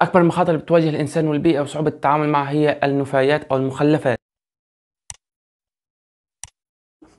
أكبر المخاطر اللي بتواجه الإنسان والبيئة وصعوبة التعامل معها هي النفايات أو المخلفات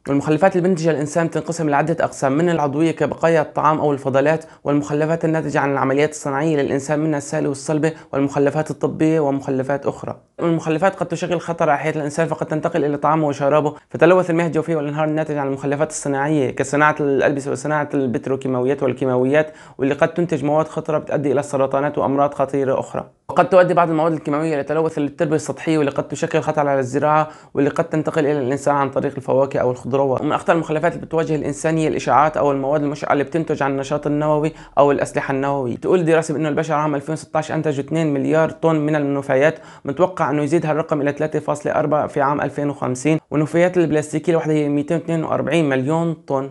والمخلفات اللي بنتجها الإنسان تنقسم لعدة أقسام من العضوية كبقايا الطعام أو الفضلات والمخلفات الناتجة عن العمليات الصناعية للإنسان منها السائلة والصلبة والمخلفات الطبية ومخلفات أخرى المخلفات قد تشكل خطر على حياة الإنسان فقد تنتقل إلى طعامه وشرابه فتلوث المياه الجوفية والأنهار الناتج عن المخلفات الصناعية كصناعة الألبسة وصناعة البتروكيماويات والكيماويات واللي قد تنتج مواد خطرة بتؤدي إلى السرطانات وأمراض خطيرة أخرى وقد تؤدي بعض المواد الكيماوية إلى تلوث التربة السطحية واللي قد تشكل خطر على الزراعة واللي قد تنتقل إلى الإنسان عن طريق الفواكه أو الخضروات ومن أخطر المخلفات اللي بتواجه الإنسان هي الإشعاعات أو المواد المشعة اللي بتنتج عن النشاط النووي أو الأسلحة النووية تقول دراسة بأنه البشر عام 2016 أنتجوا 2 مليار طن من المنوفيات متوقع انه يزيد هالرقم الى 3.4 في عام 2050 والنفايات البلاستيكيه الواحده هي 242 مليون طن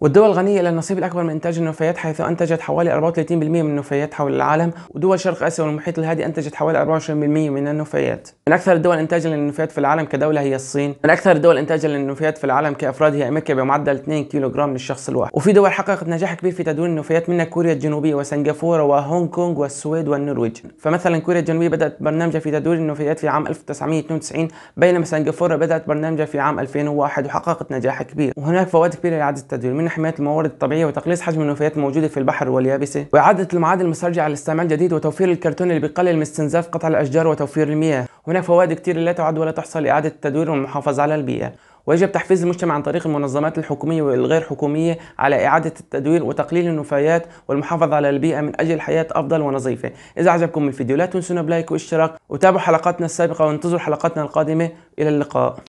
والدول الغنية لها النصيب الأكبر من إنتاج النفايات حيث أنتجت حوالي 34% من النفايات حول العالم ودول شرق آسيا والمحيط الهادي أنتجت حوالي 24% من النفايات من أكثر الدول إنتاجا للنفايات في العالم كدولة هي الصين من أكثر الدول إنتاجا للنفايات في العالم كأفراد هي أمريكا بمعدل 2 كيلوغرام للشخص الواحد وفي دول حققت نجاح كبير في تدوين النفايات منها كوريا الجنوبية وسنغافورة وهونغ كونغ والسويد والنرويج فمثلا كوريا الجنوبية بدأت برنامجها في تدوير النفايات في عام 1992 بينما سنغافورة بدأت برنامجها في عام 2001 وحققت نجاح كبير وهناك فوائد كبيرة لعدد التدوين من حماية الموارد الطبيعية وتقليص حجم النفايات الموجودة في البحر واليابسة وإعادة المعادن المسترجعة للاستعمال الجديد وتوفير الكرتون اللي بيقلل من استنزاف قطع الأشجار وتوفير المياه هناك فوائد كثيره لا تعد ولا تحصى لإعادة التدوير والمحافظة على البيئة ويجب تحفيز المجتمع عن طريق المنظمات الحكومية والغير حكومية على إعادة التدوير وتقليل النفايات والمحافظة على البيئة من أجل حياة أفضل ونظيفة إذا عجبكم الفيديو لا تنسونا بلايك واشتراك وتابعوا حلقاتنا السابقة وانتظروا حلقاتنا القادمة إلى اللقاء